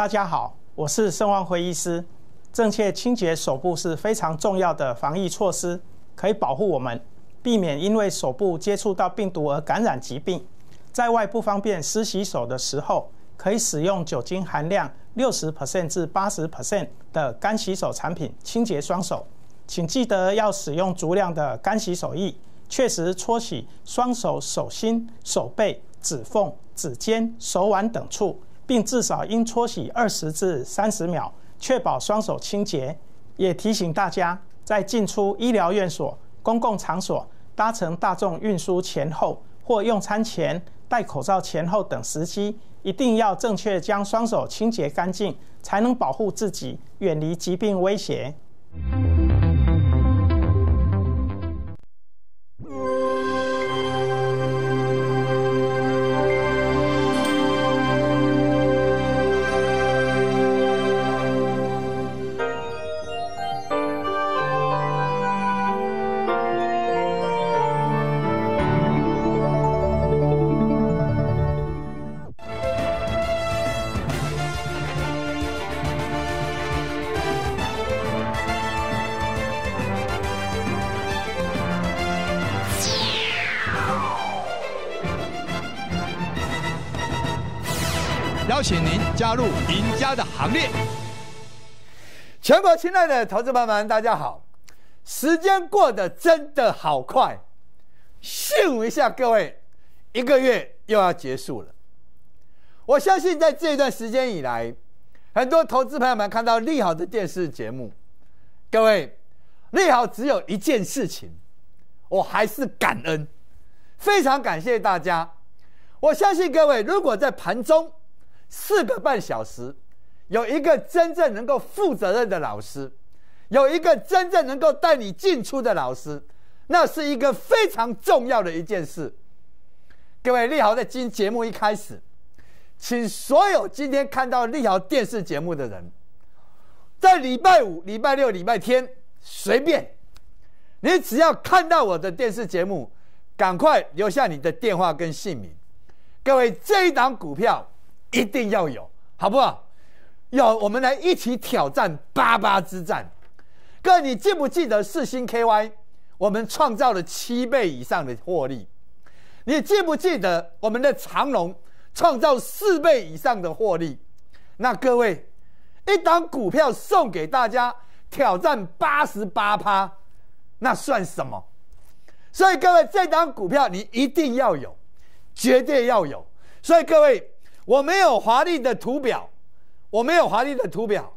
大家好，我是盛望会医师。正确清洁手部是非常重要的防疫措施，可以保护我们，避免因为手部接触到病毒而感染疾病。在外不方便湿洗手的时候，可以使用酒精含量六十 percent 至八十 percent 的干洗手产品清洁双手。请记得要使用足量的干洗手液，确实搓洗双手手心、手背、指缝、指尖、手腕等处。并至少应搓洗二十至三十秒，确保双手清洁。也提醒大家，在进出医疗院所、公共场所、搭乘大众运输前后或用餐前、戴口罩前后等时机，一定要正确将双手清洁干净，才能保护自己，远离疾病威胁。家的行列，全国亲爱的投资朋友们，大家好！时间过得真的好快，炫一下，各位，一个月又要结束了。我相信，在这段时间以来，很多投资朋友们看到利好的电视节目。各位，利好只有一件事情，我还是感恩，非常感谢大家。我相信各位，如果在盘中四个半小时。有一个真正能够负责任的老师，有一个真正能够带你进出的老师，那是一个非常重要的一件事。各位立豪在今节目一开始，请所有今天看到立豪电视节目的人，在礼拜五、礼拜六、礼拜天随便，你只要看到我的电视节目，赶快留下你的电话跟姓名。各位这一档股票一定要有，好不好？要我们来一起挑战八八之战。各位，你记不记得四星 KY？我们创造了七倍以上的获利。你记不记得我们的长隆创造四倍以上的获利？那各位，一档股票送给大家挑战八十八趴，那算什么？所以各位，这档股票你一定要有，绝对要有。所以各位，我没有华丽的图表。我没有华丽的图表，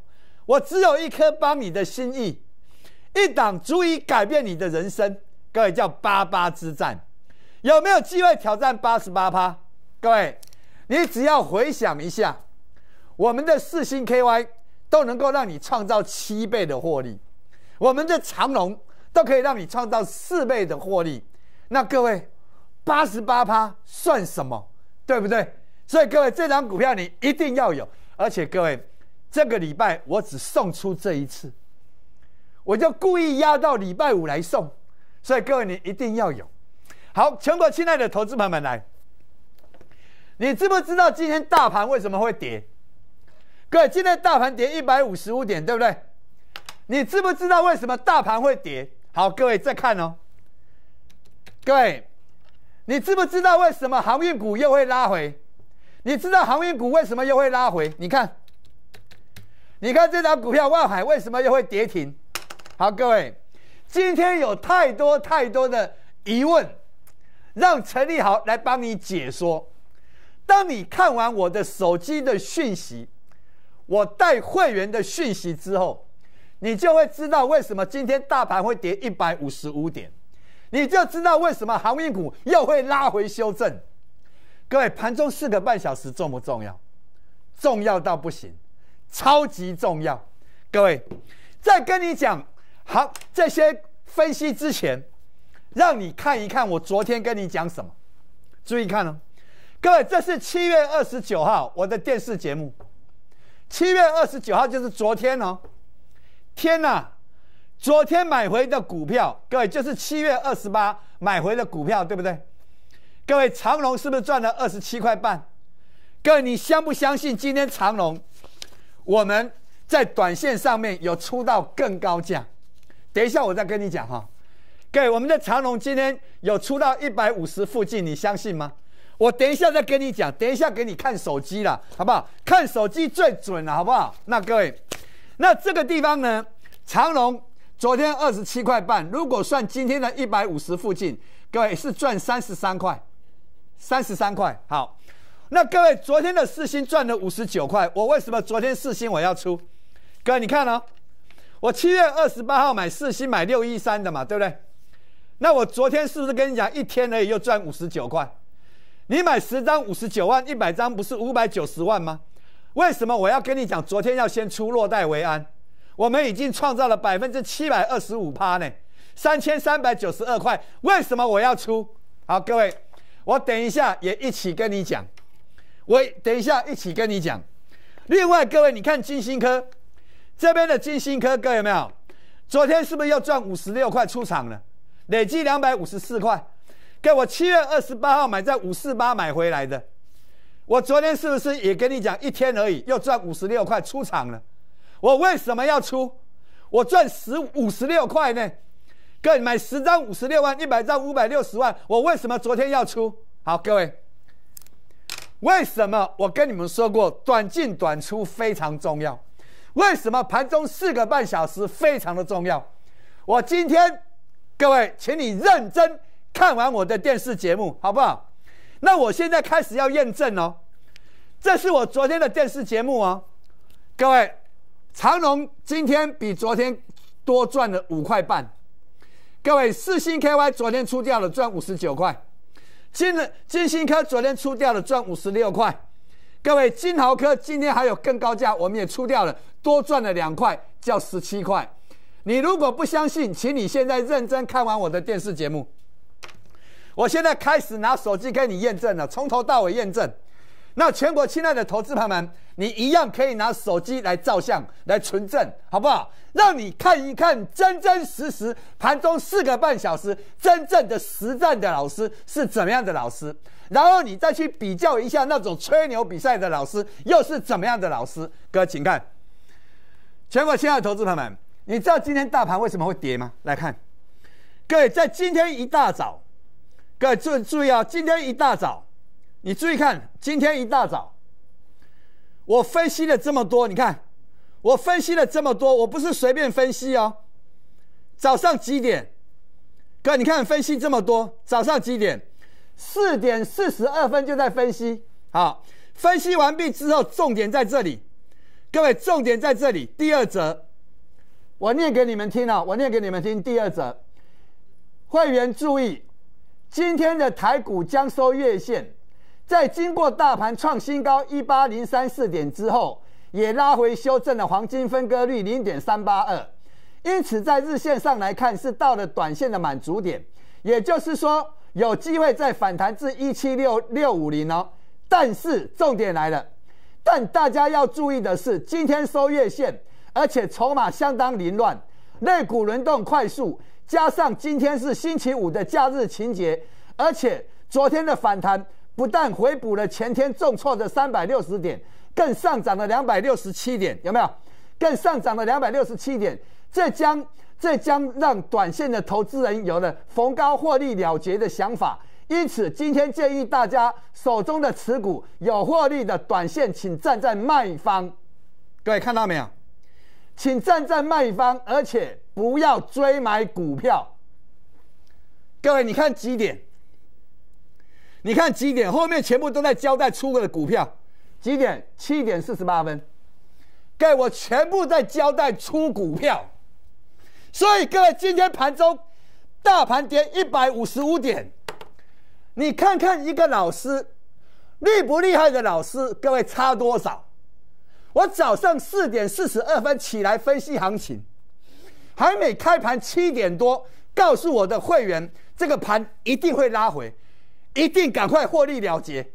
我只有一颗帮你的心意，一档足以改变你的人生。各位叫八八之战，有没有机会挑战八十八趴？各位，你只要回想一下，我们的四星 KY 都能够让你创造七倍的获利，我们的长龙都可以让你创造四倍的获利。那各位，八十八趴算什么？对不对？所以各位，这张股票你一定要有。而且各位，这个礼拜我只送出这一次，我就故意压到礼拜五来送，所以各位你一定要有。好，全国亲爱的投资朋友们来，你知不知道今天大盘为什么会跌？各位，今天大盘跌一百五十五点，对不对？你知不知道为什么大盘会跌？好，各位再看哦。各位，你知不知道为什么航运股又会拉回？你知道航运股为什么又会拉回？你看，你看这张股票万海为什么又会跌停？好，各位，今天有太多太多的疑问，让陈立豪来帮你解说。当你看完我的手机的讯息，我带会员的讯息之后，你就会知道为什么今天大盘会跌一百五十五点，你就知道为什么航运股又会拉回修正。各位，盘中四个半小时重不重要？重要到不行，超级重要。各位，在跟你讲好这些分析之前，让你看一看我昨天跟你讲什么。注意看哦，各位，这是七月二十九号我的电视节目。七月二十九号就是昨天哦。天哪，昨天买回的股票，各位就是七月二十八买回的股票，对不对？各位，长隆是不是赚了二十七块半？各位，你相不相信今天长隆我们在短线上面有出到更高价？等一下我再跟你讲哈。各位，我们的长隆今天有出到一百五十附近，你相信吗？我等一下再跟你讲，等一下给你看手机了，好不好？看手机最准了，好不好？那各位，那这个地方呢？长隆昨天二十七块半，如果算今天的一百五十附近，各位是赚三十三块。三十三块，好，那各位，昨天的四星赚了五十九块，我为什么昨天四星我要出？各位你看哦，我七月二十八号买四星，买六一三的嘛，对不对？那我昨天是不是跟你讲，一天而已又赚五十九块？你买十张五十九万，一百张不是五百九十万吗？为什么我要跟你讲昨天要先出落袋为安？我们已经创造了百分之七百二十五趴呢，三千三百九十二块，为什么我要出？好，各位。我等一下也一起跟你讲，我等一下一起跟你讲。另外各位，你看金星科这边的金星科，各位有没有？昨天是不是又赚五十六块出场了？累计两百五十四块，给我七月二十八号买在五四八买回来的。我昨天是不是也跟你讲一天而已，又赚五十六块出场了？我为什么要出？我赚十五十六块呢？各位买十张五十六万，一百张五百六十万，我为什么昨天要出？好，各位，为什么我跟你们说过短进短出非常重要？为什么盘中四个半小时非常的重要？我今天各位，请你认真看完我的电视节目，好不好？那我现在开始要验证哦，这是我昨天的电视节目哦，各位，长隆今天比昨天多赚了五块半。各位，四星 KY 昨天出掉了，赚五十九块；金的金星科昨天出掉了，赚五十六块。各位金豪科今天还有更高价，我们也出掉了，多赚了两块，叫十七块。你如果不相信，请你现在认真看完我的电视节目。我现在开始拿手机跟你验证了，从头到尾验证。那全国亲爱的投资朋友们。你一样可以拿手机来照相，来存证，好不好？让你看一看真真实实盘中四个半小时，真正的实战的老师是怎么样的老师，然后你再去比较一下那种吹牛比赛的老师又是怎么样的老师。哥，请看，全国亲爱的投资朋友们，你知道今天大盘为什么会跌吗？来看，各位在今天一大早，各位注注意啊，今天一大早，你注意看，今天一大早。我分析了这么多，你看，我分析了这么多，我不是随便分析哦。早上几点？哥，你看分析这么多，早上几点？四点四十二分就在分析。好，分析完毕之后，重点在这里，各位，重点在这里。第二则，我念给你们听啊，我念给你们听。第二则，会员注意，今天的台股将收月线。在经过大盘创新高一八零三四点之后，也拉回修正了黄金分割率零点三八二，因此在日线上来看是到了短线的满足点，也就是说有机会再反弹至一七六六五零哦。但是重点来了，但大家要注意的是，今天收月线，而且筹码相当凌乱，内股轮动快速，加上今天是星期五的假日情节，而且昨天的反弹。不但回补了前天重挫的三百六十点，更上涨了两百六十七点，有没有？更上涨了两百六十七点，这将这将让短线的投资人有了逢高获利了结的想法。因此，今天建议大家手中的持股有获利的短线，请站在卖方。各位看到没有？请站在卖方，而且不要追买股票。各位，你看几点？你看几点？后面全部都在交代出的股票。几点？七点四十八分，各位，全部在交代出股票。所以各位，今天盘中大盘跌一百五十五点，你看看一个老师厉不厉害的老师？各位差多少？我早上四点四十二分起来分析行情，还没开盘七点多，告诉我的会员，这个盘一定会拉回。一定赶快获利了结，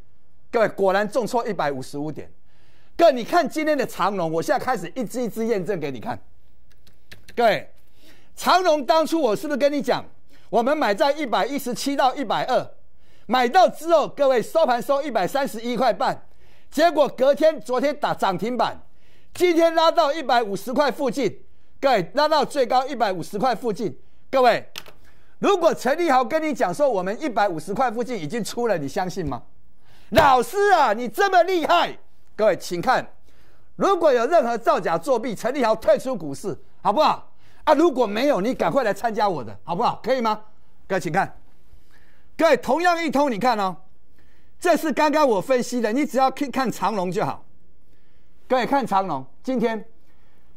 各位果然重挫一百五十五点。位，你看今天的长龙，我现在开始一支一支验证给你看。各位，长龙当初我是不是跟你讲，我们买在一百一十七到一百二，买到之后，各位收盘收一百三十一块半，结果隔天昨天打涨停板，今天拉到一百五十块附近，各位拉到最高一百五十块附近，各位。如果陈立豪跟你讲说我们一百五十块附近已经出了，你相信吗？老师啊，你这么厉害，各位请看，如果有任何造假作弊，陈立豪退出股市，好不好？啊，如果没有，你赶快来参加我的，好不好？可以吗？各位请看，各位同样一通，你看哦，这是刚刚我分析的，你只要看看长龙就好。各位看长龙，今天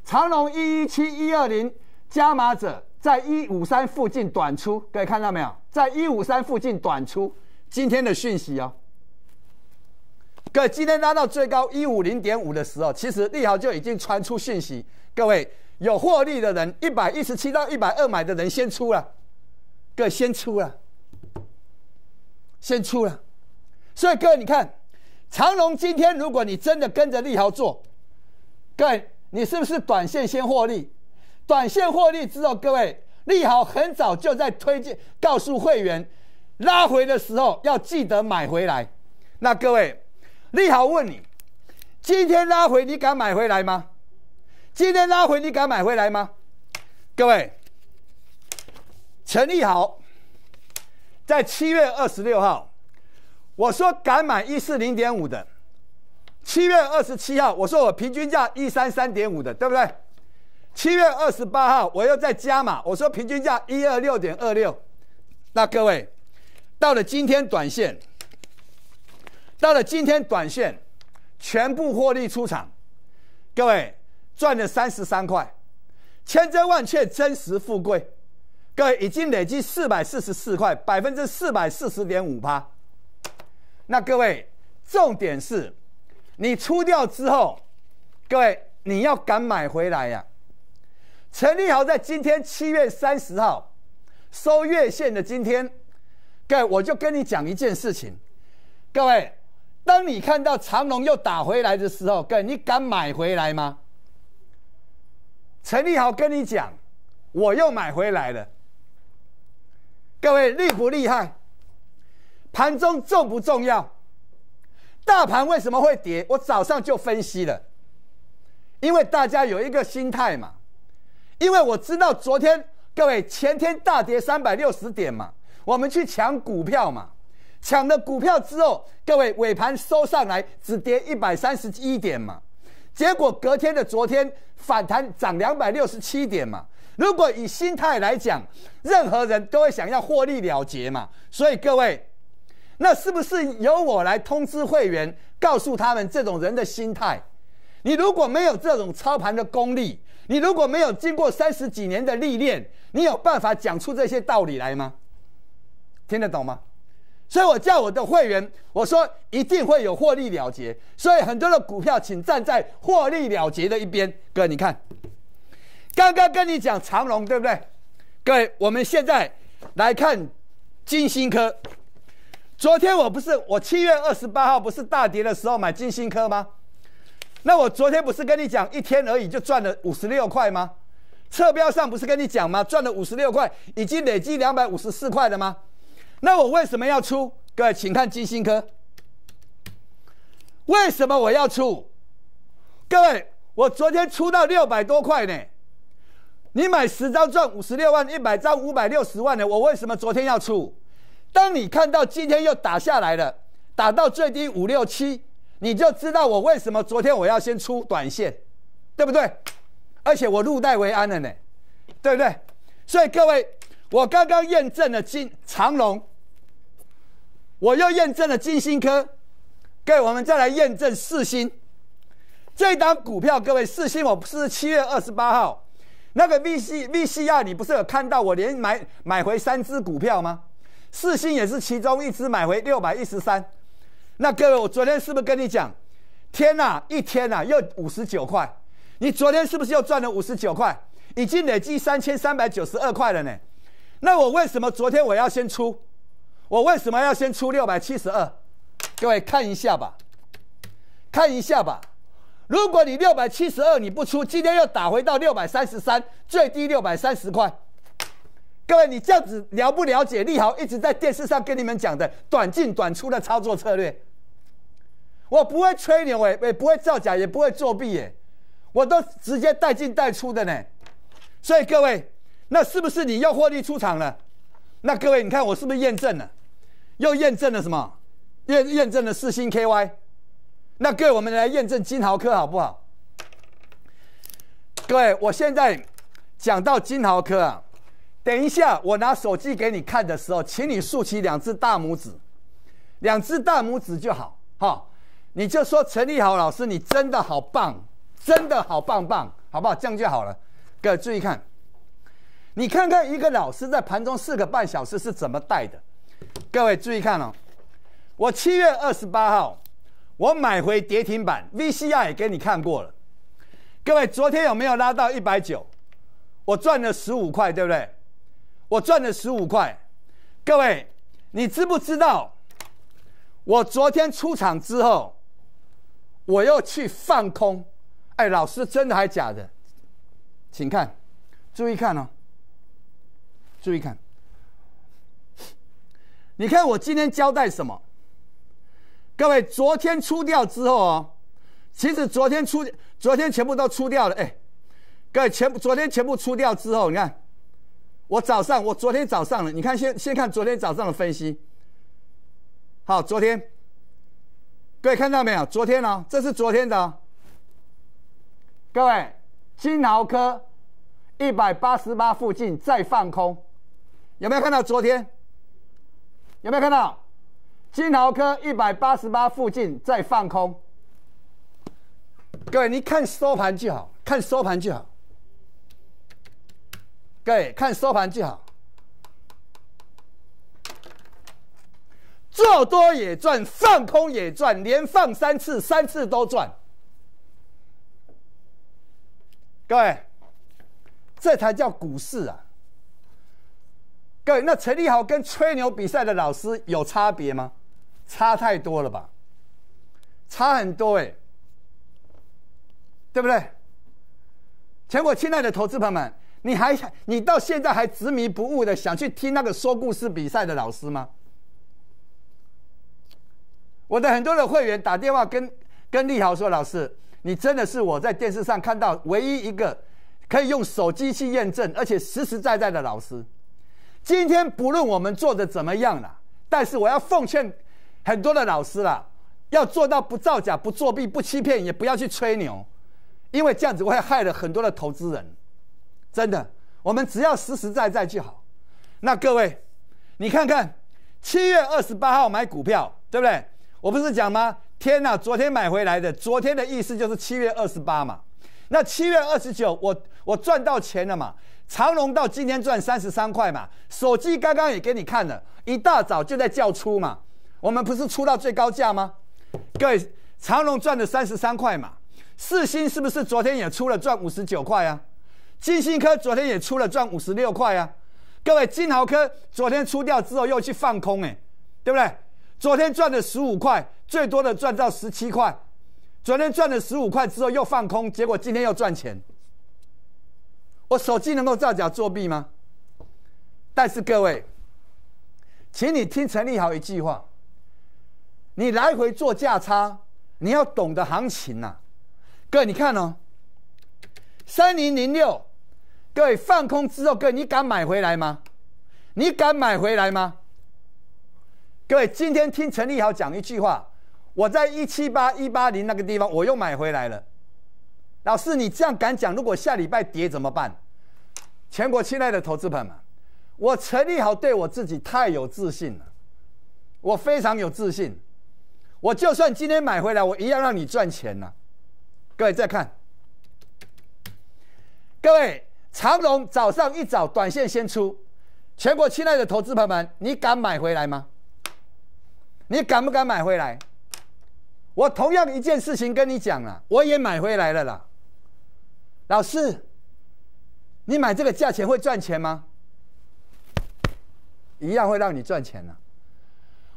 长龙一一七一二零加码者。在一五三附近短出，各位看到没有？在一五三附近短出，今天的讯息哦。各位今天拉到最高一五零点五的时候，其实利好就已经传出讯息。各位有获利的人，一百一十七到一百二买的人先出了，各位先出了，先出了。所以各位你看，长隆今天如果你真的跟着利好做，各位你是不是短线先获利？短线获利之后，各位利好很早就在推荐，告诉会员拉回的时候要记得买回来。那各位利好问你，今天拉回你敢买回来吗？今天拉回你敢买回来吗？各位，陈利好在七月二十六号我说敢买一四零点五的，七月二十七号我说我平均价一三三点五的，对不对？七月二十八号，我又再加码。我说平均价一二六点二六，那各位到了今天短线，到了今天短线全部获利出场，各位赚了三十三块，千真万确真实富贵。各位已经累计四百四十四块，百分之四百四十点五八。那各位重点是，你出掉之后，各位你要敢买回来呀。陈立豪在今天七月三十号收月线的今天，各位我就跟你讲一件事情。各位，当你看到长龙又打回来的时候，各位你敢买回来吗？陈立豪跟你讲，我又买回来了。各位厉不厉害？盘中重不重要？大盘为什么会跌？我早上就分析了，因为大家有一个心态嘛。因为我知道昨天各位前天大跌三百六十点嘛，我们去抢股票嘛，抢了股票之后，各位尾盘收上来只跌一百三十一点嘛，结果隔天的昨天反弹涨两百六十七点嘛。如果以心态来讲，任何人都会想要获利了结嘛，所以各位，那是不是由我来通知会员，告诉他们这种人的心态？你如果没有这种操盘的功力。你如果没有经过三十几年的历练，你有办法讲出这些道理来吗？听得懂吗？所以我叫我的会员，我说一定会有获利了结，所以很多的股票，请站在获利了结的一边。哥，你看，刚刚跟你讲长隆，对不对？各位，我们现在来看金星科。昨天我不是我七月二十八号不是大跌的时候买金星科吗？那我昨天不是跟你讲一天而已就赚了五十六块吗？侧标上不是跟你讲吗？赚了五十六块，已经累积两百五十四块了吗？那我为什么要出？各位，请看金星科。为什么我要出？各位，我昨天出到六百多块呢。你买十张赚五十六万，一百张五百六十万呢。我为什么昨天要出？当你看到今天又打下来了，打到最低五六七。你就知道我为什么昨天我要先出短线，对不对？而且我入袋为安了呢，对不对？所以各位，我刚刚验证了金长隆，我又验证了金星科，各位我们再来验证四星这档股票，各位四星我不是七月二十八号那个 VCVC r 你不是有看到我连买买回三只股票吗？四星也是其中一只买回六百一十三。那各位，我昨天是不是跟你讲，天呐，一天呐，又五十九块？你昨天是不是又赚了五十九块？已经累计三千三百九十二块了呢。那我为什么昨天我要先出？我为什么要先出六百七十二？各位看一下吧，看一下吧。如果你六百七十二你不出，今天又打回到六百三十三，最低六百三十块。各位，你这样子了不了解？利豪一直在电视上跟你们讲的短进短出的操作策略。我不会吹牛哎，也不会造假，也不会作弊哎，我都直接带进带出的呢。所以各位，那是不是你又获利出场了？那各位，你看我是不是验证了？又验证了什么？验验证了四星 KY。那各位，我们来验证金豪科好不好？各位，我现在讲到金豪科啊，等一下我拿手机给你看的时候，请你竖起两只大拇指，两只大拇指就好，哈。你就说陈立豪老师，你真的好棒，真的好棒棒，好不好？这样就好了。各位注意看，你看看一个老师在盘中四个半小时是怎么带的。各位注意看哦，我七月二十八号我买回跌停板 v c r 也给你看过了。各位昨天有没有拉到一百九？我赚了十五块，对不对？我赚了十五块。各位，你知不知道我昨天出场之后？我要去放空，哎，老师真的还假的？请看，注意看哦，注意看，你看我今天交代什么？各位，昨天出掉之后哦，其实昨天出，昨天全部都出掉了。哎，各位，全昨天全部出掉之后，你看，我早上，我昨天早上了。你看，先先看昨天早上的分析。好，昨天。各位看到没有？昨天呢？这是昨天的。各位，金豪科一百八十八附近再放空，有没有看到昨天？有没有看到金豪科一百八十八附近再放空？各位，你看收盘就好，看收盘就好。各位，看收盘就好。做多也赚，放空也赚，连放三次，三次都赚。各位，这才叫股市啊！各位，那陈立豪跟吹牛比赛的老师有差别吗？差太多了吧，差很多哎，对不对？全国亲爱的投资朋友们，你还你到现在还执迷不悟的想去听那个说故事比赛的老师吗？我的很多的会员打电话跟跟立豪说：“老师，你真的是我在电视上看到唯一一个可以用手机去验证而且实实在在的老师。今天不论我们做的怎么样了，但是我要奉劝很多的老师啦，要做到不造假、不作弊、不欺骗，也不要去吹牛，因为这样子会害了很多的投资人。真的，我们只要实实在在就好。那各位，你看看七月二十八号买股票，对不对？”我不是讲吗？天哪，昨天买回来的，昨天的意思就是七月二十八嘛。那七月二十九，我我赚到钱了嘛？长隆到今天赚三十三块嘛？手机刚刚也给你看了，一大早就在叫出嘛。我们不是出到最高价吗？各位，长隆赚了三十三块嘛？四星是不是昨天也出了赚五十九块啊？金星科昨天也出了赚五十六块啊？各位，金豪科昨天出掉之后又去放空哎，对不对？昨天赚了十五块，最多的赚到十七块。昨天赚了十五块之后又放空，结果今天又赚钱。我手机能够造假作弊吗？但是各位，请你听陈立豪一句话：你来回做价差，你要懂得行情呐。各位，你看哦，三零零六，各位放空之后，各位你敢买回来吗？你敢买回来吗？各位，今天听陈立豪讲一句话，我在一七八一八零那个地方，我又买回来了。老师，你这样敢讲？如果下礼拜跌怎么办？全国亲爱的投资朋友们，我陈立豪对我自己太有自信了，我非常有自信，我就算今天买回来，我一样让你赚钱了。各位再看，各位长龙早上一早短线先出，全国亲爱的投资朋友们，你敢买回来吗？你敢不敢买回来？我同样一件事情跟你讲了，我也买回来了啦。老师，你买这个价钱会赚钱吗？一样会让你赚钱了。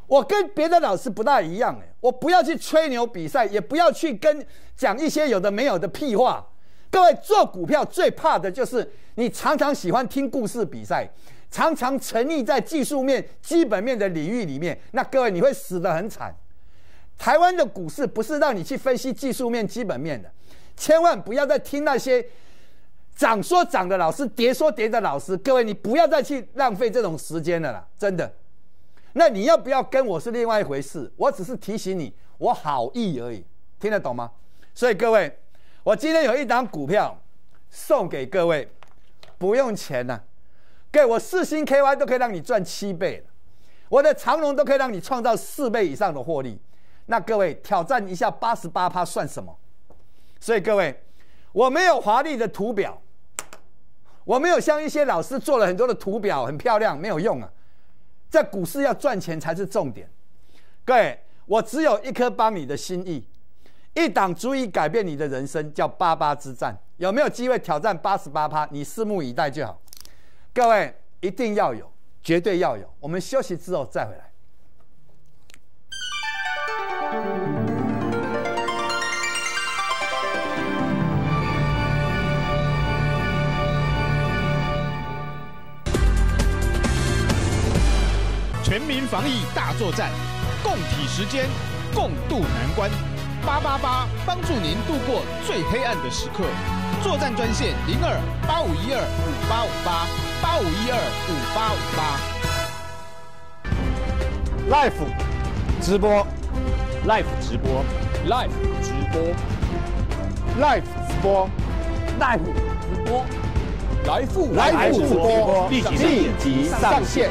我跟别的老师不大一样哎，我不要去吹牛比赛，也不要去跟讲一些有的没有的屁话。各位做股票最怕的就是你常常喜欢听故事比赛。常常沉溺在技术面、基本面的领域里面，那各位你会死得很惨。台湾的股市不是让你去分析技术面、基本面的，千万不要再听那些涨说涨的老师、跌说跌的老师。各位，你不要再去浪费这种时间了啦，真的。那你要不要跟我是另外一回事，我只是提醒你，我好意而已，听得懂吗？所以各位，我今天有一张股票送给各位，不用钱呐。给我四星 K Y 都可以让你赚七倍我的长龙都可以让你创造四倍以上的获利。那各位挑战一下八十八趴算什么？所以各位，我没有华丽的图表，我没有像一些老师做了很多的图表，很漂亮没有用啊。在股市要赚钱才是重点。各位，我只有一颗帮你的心意，一档足以改变你的人生，叫八八之战。有没有机会挑战八十八趴？你拭目以待就好。各位一定要有，绝对要有。我们休息之后再回来。全民防疫大作战，共体时间，共渡难关。八八八，帮助您度过最黑暗的时刻。作战专线零二八五一二五八五八。八五一二五八五八，life 直播，life 直播，life 直播，life 直播，life 直播，来富来富直播立即上线？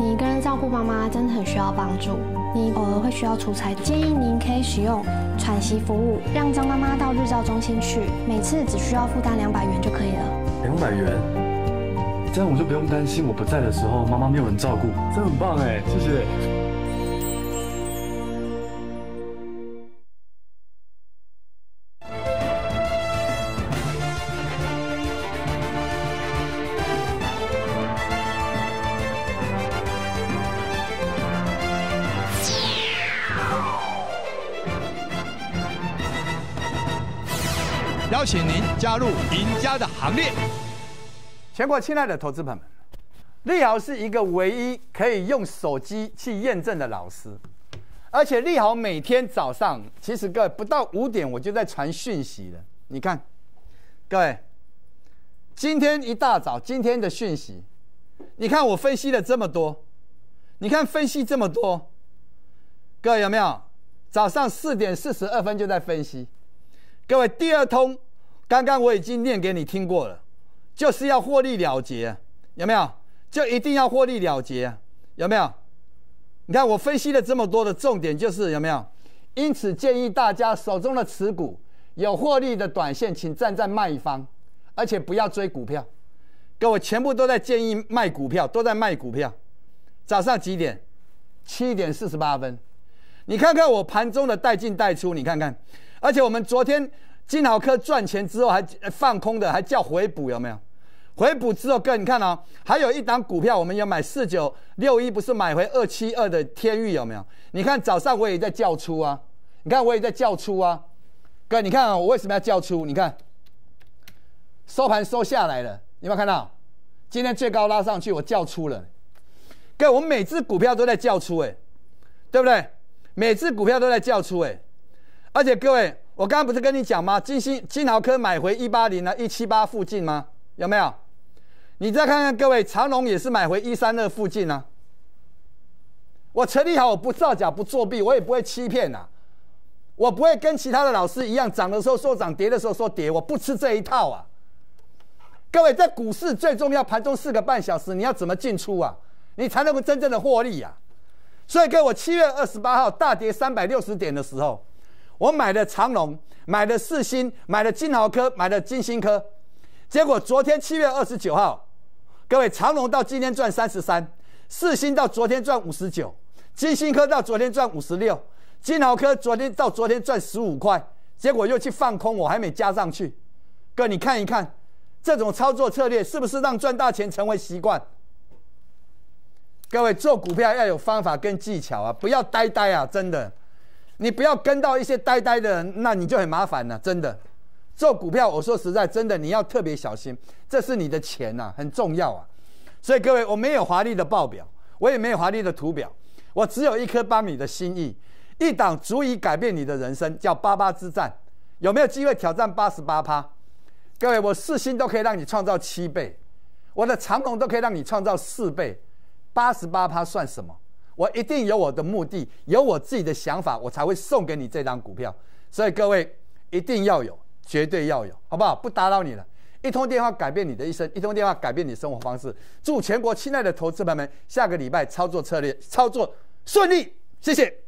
你一个人照顾妈妈真的很需要帮助，你偶尔会需要出差，建议您可以使用喘息服务，让张妈妈到日照中心去，每次只需要负担两百元就可以了。两百元，这样我就不用担心我不在的时候妈妈没有人照顾，真很棒哎，谢谢。请您加入赢家的行列。全国亲爱的投资朋友们，利好是一个唯一可以用手机去验证的老师，而且利好每天早上，其实各位不到五点我就在传讯息了。你看，各位，今天一大早今天的讯息，你看我分析了这么多，你看分析这么多，各位有没有早上四点四十二分就在分析？各位第二通。刚刚我已经念给你听过了，就是要获利了结，有没有？就一定要获利了结，有没有？你看我分析了这么多的重点，就是有没有？因此建议大家手中的持股有获利的短线，请站在卖方，而且不要追股票。各位全部都在建议卖股票，都在卖股票。早上几点？七点四十八分。你看看我盘中的带进带出，你看看。而且我们昨天。金豪科赚钱之后还放空的，还叫回补有没有？回补之后，哥你看哦，还有一档股票我们要买四九六一，不是买回二七二的天域有没有？你看早上我也在叫出啊，你看我也在叫出啊，哥你看啊，我为什么要叫出？你看收盘收下来了，有没有看到？今天最高拉上去，我叫出了，哥，我每只股票都在叫出哎，对不对？每只股票都在叫出哎，而且各位。我刚刚不是跟你讲吗？金星金豪科买回一八零啊，一七八附近吗？有没有？你再看看各位，长隆也是买回一三二附近啊。我成立好，我不造假，不作弊，我也不会欺骗呐。我不会跟其他的老师一样，涨的时候说涨，跌的时候说跌，我不吃这一套啊。各位，在股市最重要盘中四个半小时，你要怎么进出啊？你才能够真正的获利啊。所以，位，我七月二十八号大跌三百六十点的时候。我买的长隆，买的四星，买的金豪科，买的金星科，结果昨天七月二十九号，各位长隆到今天赚三十三，四星到昨天赚五十九，金星科到昨天赚五十六，金豪科昨天到昨天赚十五块，结果又去放空，我还没加上去，哥你看一看，这种操作策略是不是让赚大钱成为习惯？各位做股票要有方法跟技巧啊，不要呆呆啊，真的。你不要跟到一些呆呆的人，那你就很麻烦了。真的，做股票，我说实在，真的你要特别小心，这是你的钱呐，很重要啊。所以各位，我没有华丽的报表，我也没有华丽的图表，我只有一颗八米的心意，一档足以改变你的人生，叫八八之战。有没有机会挑战八十八趴？各位，我四星都可以让你创造七倍，我的长龙都可以让你创造四倍，八十八趴算什么？我一定有我的目的，有我自己的想法，我才会送给你这张股票。所以各位一定要有，绝对要有，好不好？不打扰你了，一通电话改变你的一生，一通电话改变你生活方式。祝全国亲爱的投资朋友们下个礼拜操作策略操作顺利，谢谢。